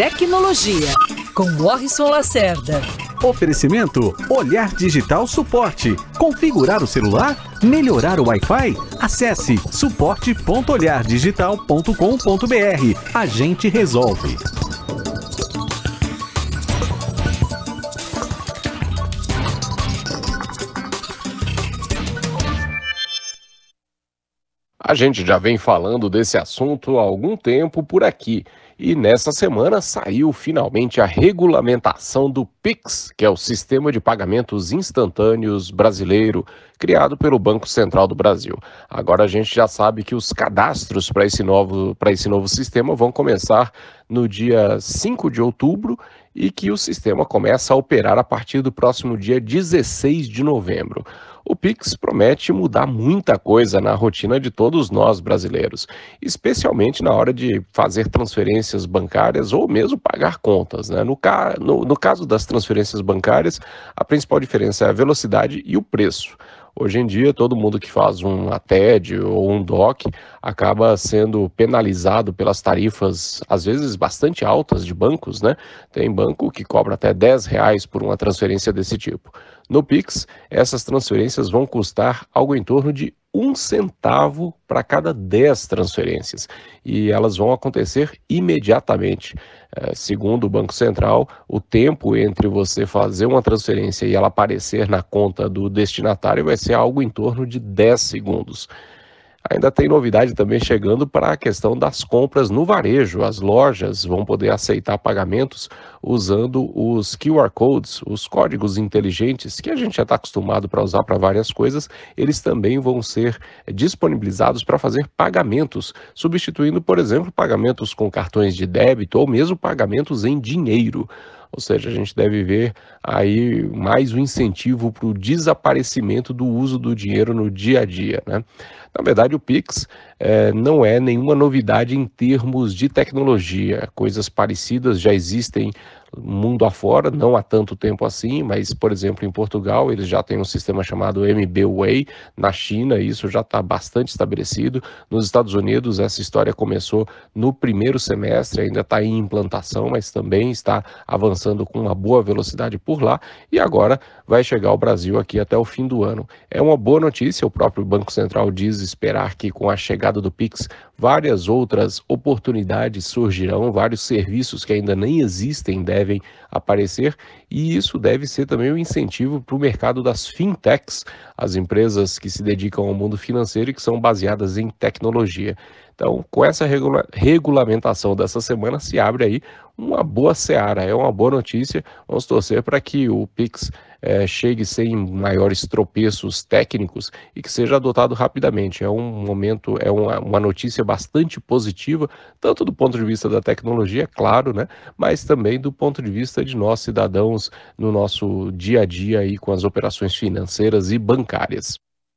Tecnologia, com Morrison Lacerda. Oferecimento: Olhar Digital Suporte. Configurar o celular? Melhorar o Wi-Fi? Acesse suporte.olhardigital.com.br. A gente resolve. A gente já vem falando desse assunto há algum tempo por aqui. E nessa semana saiu finalmente a regulamentação do Pix, que é o sistema de pagamentos instantâneos brasileiro criado pelo Banco Central do Brasil. Agora a gente já sabe que os cadastros para esse novo para esse novo sistema vão começar no dia 5 de outubro e que o sistema começa a operar a partir do próximo dia 16 de novembro. O Pix promete mudar muita coisa na rotina de todos nós brasileiros, especialmente na hora de fazer transferências bancárias ou mesmo pagar contas. Né? No, ca... no, no caso das transferências bancárias, a principal diferença é a velocidade e o preço. Hoje em dia, todo mundo que faz um TED ou um DOC acaba sendo penalizado pelas tarifas, às vezes bastante altas, de bancos, né? Tem banco que cobra até 10 reais por uma transferência desse tipo. No Pix, essas transferências vão custar algo em torno de um centavo para cada 10 transferências e elas vão acontecer imediatamente. É, segundo o Banco Central, o tempo entre você fazer uma transferência e ela aparecer na conta do destinatário vai ser algo em torno de 10 segundos. Ainda tem novidade também chegando para a questão das compras no varejo. As lojas vão poder aceitar pagamentos usando os QR codes, os códigos inteligentes que a gente já está acostumado para usar para várias coisas. Eles também vão ser disponibilizados para fazer pagamentos, substituindo, por exemplo, pagamentos com cartões de débito ou mesmo pagamentos em dinheiro. Ou seja, a gente deve ver aí mais um incentivo para o desaparecimento do uso do dinheiro no dia a dia. Né? Na verdade, o Pix é, não é nenhuma novidade em termos de tecnologia. Coisas parecidas já existem mundo afora, não há tanto tempo assim, mas, por exemplo, em Portugal, eles já têm um sistema chamado MBWay, na China isso já está bastante estabelecido, nos Estados Unidos essa história começou no primeiro semestre, ainda está em implantação, mas também está avançando com uma boa velocidade por lá, e agora vai chegar ao Brasil aqui até o fim do ano. É uma boa notícia, o próprio Banco Central diz esperar que com a chegada do Pix, várias outras oportunidades surgirão, vários serviços que ainda nem existem devem né, devem aparecer, e isso deve ser também um incentivo para o mercado das fintechs, as empresas que se dedicam ao mundo financeiro e que são baseadas em tecnologia. Então, com essa regula regulamentação dessa semana, se abre aí uma boa seara, é uma boa notícia. Vamos torcer para que o Pix é, chegue sem maiores tropeços técnicos e que seja adotado rapidamente. É um momento, é uma, uma notícia bastante positiva, tanto do ponto de vista da tecnologia, claro, né, mas também do ponto de vista de nós cidadãos no nosso dia a dia aí com as operações financeiras e bancárias.